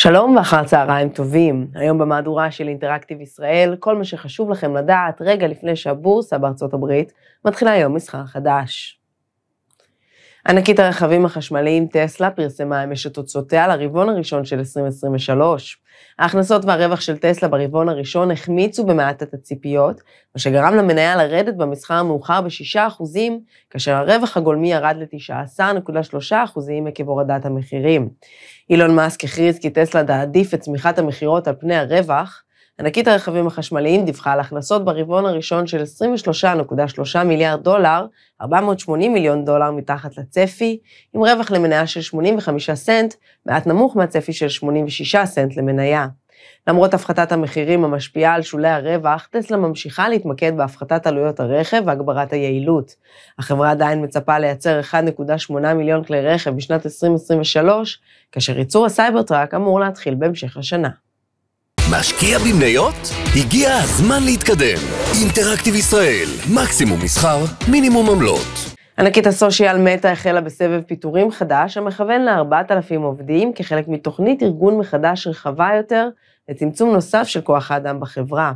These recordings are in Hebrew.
שלום ואחר צהריים טובים. היום במהדורה של אינטראקטיב ישראל, כל מה שחשוב לכם לדעת רגע לפני שהבורסה בארצות הברית מתחילה היום מסחר חדש. ענקית הרכבים החשמליים טסלה פרסמה אמש את תוצאותיה לרבעון הראשון של 2023. ההכנסות והרווח של טסלה ברבעון הראשון החמיצו במעט את הציפיות, מה שגרם למניה לרדת במסחר המאוחר ב-6%, כאשר הרווח הגולמי ירד ל-19.3% עקב הורדת המחירים. אילון מאסק הכריז כי טסלה תעדיף את צמיחת המכירות על פני הרווח, ענקית הרכבים החשמליים דיווחה על הכנסות ברבעון הראשון של 23.3 מיליארד דולר, 480 מיליון דולר מתחת לצפי, עם רווח למניה של 85 סנט, מעט נמוך מהצפי של 86 סנט למניה. למרות הפחתת המחירים המשפיעה על שולי הרווח, טסלה ממשיכה להתמקד בהפחתת עלויות הרכב והגברת היעילות. החברה עדיין מצפה לייצר 1.8 מיליון כלי רכב בשנת 2023, כאשר ייצור הסייבר-טראק אמור להתחיל בהמשך השנה. משקיע במניות? הגיע הזמן להתקדם. אינטראקטיב ישראל, מקסימום מסחר, מינימום עמלות. ענקית הסושיאל מטה החלה בסבב פיטורים חדש המכוון ל-4,000 עובדים כחלק מתוכנית ארגון מחדש רחבה יותר לצמצום נוסף של כוח האדם בחברה.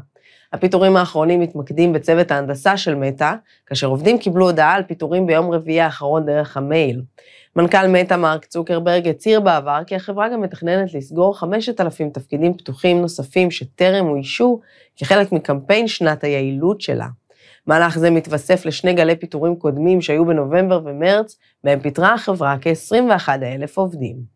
הפיטורים האחרונים מתמקדים בצוות ההנדסה של מטא, כאשר עובדים קיבלו הודעה על פיטורים ביום רביעי האחרון דרך המייל. מנכ"ל מטא מרק צוקרברג הצהיר בעבר כי החברה גם מתכננת לסגור 5,000 תפקידים פתוחים נוספים שטרם אוישו כחלק מקמפיין שנת היעילות שלה. מהלך זה מתווסף לשני גלי פיטורים קודמים שהיו בנובמבר ומרץ, בהם פיטרה החברה כ-21,000 עובדים.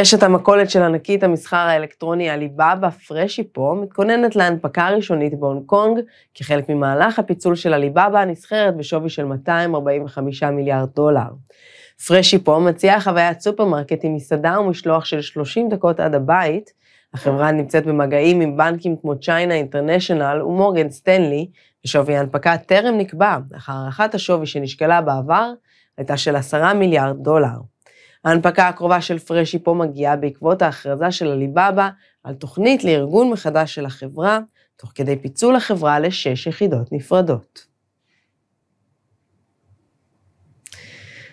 רשת המכולת של ענקית המסחר האלקטרוני עליבאבא פרשי פה מתכוננת להנפקה ראשונית בהונג קונג כחלק ממהלך הפיצול של עליבאבא הנסחרת בשווי של 245 מיליארד דולר. פרשי פה מציעה חוויית סופרמרקט עם מסעדה ומשלוח של 30 דקות עד הבית. החברה נמצאת במגעים עם בנקים כמו צ'יינה אינטרנשיונל ומורגן סטנלי, ושווי ההנפקה טרם נקבע, אך הערכת השווי שנשקלה בעבר הייתה של 10 מיליארד דולר. ההנפקה הקרובה של פרשי פה מגיעה בעקבות ההכרזה של עליבאבא על תוכנית לארגון מחדש של החברה, תוך כדי פיצול החברה לשש יחידות נפרדות.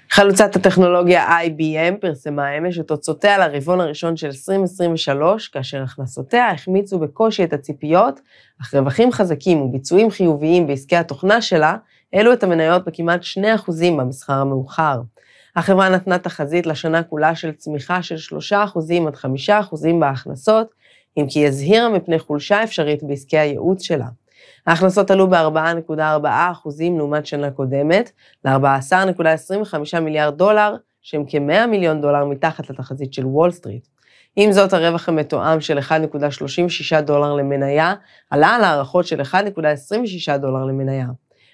חלוצת הטכנולוגיה IBM פרסמה אמש את תוצאותיה לרבעון הראשון של 2023, כאשר הכנסותיה החמיצו בקושי את הציפיות, אך רווחים חזקים וביצועים חיוביים בעסקי התוכנה שלה העלו את המניות בכמעט 2% במסחר המאוחר. החברה נתנה תחזית לשנה כולה של צמיחה של 3% עד 5% בהכנסות, אם כי הזהירה מפני חולשה אפשרית בעסקי הייעוץ שלה. ההכנסות עלו ב-4.4% לעומת שנה קודמת, ל-14.25 מיליארד דולר, שהם כ-100 מיליון דולר מתחת לתחזית של וול סטריט. עם זאת, הרווח המתואם של 1.36 דולר למניה עלה על הערכות של 1.26 דולר למניה.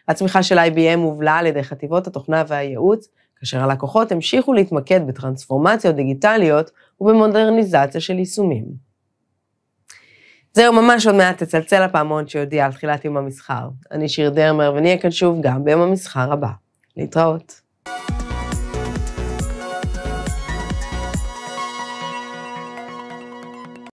הצמיחה של IBM הובלה על ידי חטיבות התוכנה והייעוץ, כאשר הלקוחות המשיכו להתמקד בטרנספורמציות דיגיטליות ובמודרניזציה של יישומים. זהו, ממש עוד מעט תצלצל הפעמון שיודיע על תחילת יום המסחר. אני שיר דרמר, ונהיה כאן שוב גם ביום המסחר הבא. להתראות.